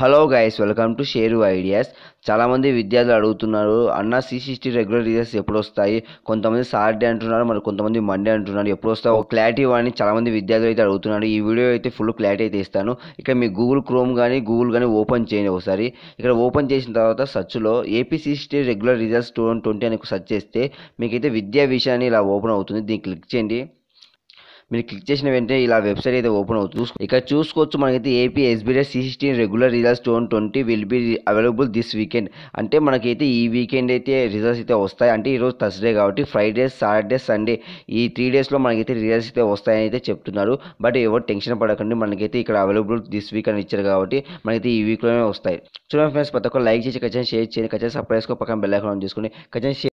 hello guys welcome to Sheru ideas చాలామంది విద్యార్థులు అడుగుతున్నారు అన్న సిసిటీ రెగ్యులర్ రిజల్ట్స్ ఎప్పుడు వస్తాయి కొంతమంది సాటర్డే అంటున్నారు మరి కొంతమంది మండే అంటున్నారు ఎప్పుడు ఒక క్లారిటీ ఇవ్వాలని చాలామంది విద్యార్థులు అయితే అడుగుతున్నారు ఈ వీడియో అయితే ఫుల్ క్లారిటీ అయితే ఇస్తాను ఇక్కడ మీ గూగుల్ క్రోమ్ కానీ గూగుల్ కానీ ఓపెన్ చేయండి ఒకసారి ఇక్కడ ఓపెన్ చేసిన తర్వాత సర్చ్లో AP CCT regular results two twenty అని సర్చ్ చేస్తే మీకైతే విద్యా విషయాన్ని ఇలా ఓపెన్ అవుతుంది దీన్ని క్లిక్ చేయండి మీరు క్లిక్ చేసిన వెంటనే ఇలా వెబ్సైట్ అయితే ఓపెన్ అవుతుంది ఇక్కడ చూసుకోవచ్చు మనకైతే AP SBS sixteen regular results టోన్ twenty will be available this weekend అంటే మనకైతే ఈ వీకెండ్ అయితే రిజల్ట్స్ అయితే వస్తాయి అంటే ఈరోజు థర్స్డే కాబట్టి ఫ్రైడే సాటర్డే సండే ఈ త్రీ డేస్లో మనకైతే రిజల్ట్స్ అయితే వస్తాయని అయితే చెప్తున్నారు బట్ ఎవరు టెన్షన్ పడకండి మనకైతే ఇక్కడ అవైలబుల్ దిస్ వీక్ అని ఇచ్చారు కాబట్టి మనకైతే ఈ వీక్లోనే వస్తాయి చూడండి ఫ్రెండ్స్ ప్రతి ఒక్క లైక్ చేసి ఖచ్చితంగా షేర్ చేయండి ఖచ్చితంగా సబ్స్క్రైబ్ చేసుకో పక్కన బెల్ ఐకాన్ ఆన్ చేసుకుని ఖచ్చితంగా